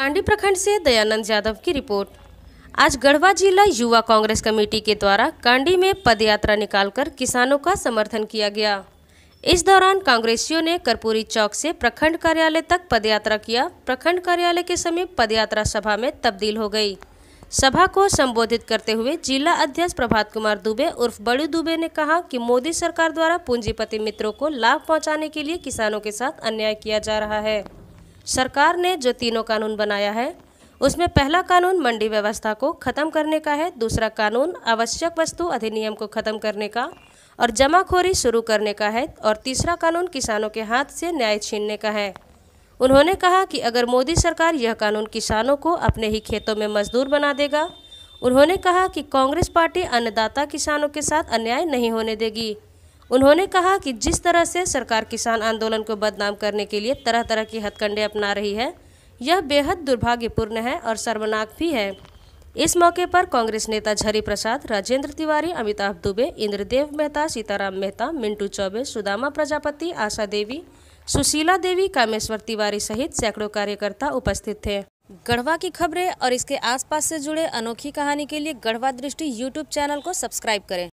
कांडी प्रखंड से दयानंद यादव की रिपोर्ट आज गढ़वा जिला युवा कांग्रेस कमेटी के द्वारा कांडी में पदयात्रा निकालकर किसानों का समर्थन किया गया इस दौरान कांग्रेसियों ने कर्पूरी चौक से प्रखंड कार्यालय तक पदयात्रा किया प्रखंड कार्यालय के समीप पदयात्रा सभा में तब्दील हो गई सभा को संबोधित करते हुए जिला अध्यक्ष प्रभात कुमार दुबे उर्फ बड़ू दुबे ने कहा कि मोदी सरकार द्वारा पूंजीपति मित्रों को लाभ पहुंचाने के लिए किसानों के साथ अन्याय किया जा रहा है सरकार ने जो तीनों कानून बनाया है उसमें पहला कानून मंडी व्यवस्था को ख़त्म करने का है दूसरा कानून आवश्यक वस्तु अधिनियम को ख़त्म करने का और जमाखोरी शुरू करने का है और तीसरा कानून किसानों के हाथ से न्याय छीनने का है उन्होंने कहा कि अगर मोदी सरकार यह कानून किसानों को अपने ही खेतों में मजदूर बना देगा उन्होंने कहा कि कांग्रेस पार्टी अन्नदाता किसानों के साथ अन्याय नहीं होने देगी उन्होंने कहा कि जिस तरह से सरकार किसान आंदोलन को बदनाम करने के लिए तरह तरह की हथकंडे अपना रही है यह बेहद दुर्भाग्यपूर्ण है और शर्मनाक भी है इस मौके पर कांग्रेस नेता झरी प्रसाद राजेंद्र तिवारी अमिताभ दुबे इंद्रदेव मेहता सीताराम मेहता मिंटू चौबे सुदामा प्रजापति आशा देवी सुशीला देवी कामेश्वर तिवारी सहित सैकड़ों कार्यकर्ता उपस्थित थे गढ़वा की खबरें और इसके आसपास से जुड़े अनोखी कहानी के लिए गढ़वा दृष्टि यूट्यूब चैनल को सब्सक्राइब करें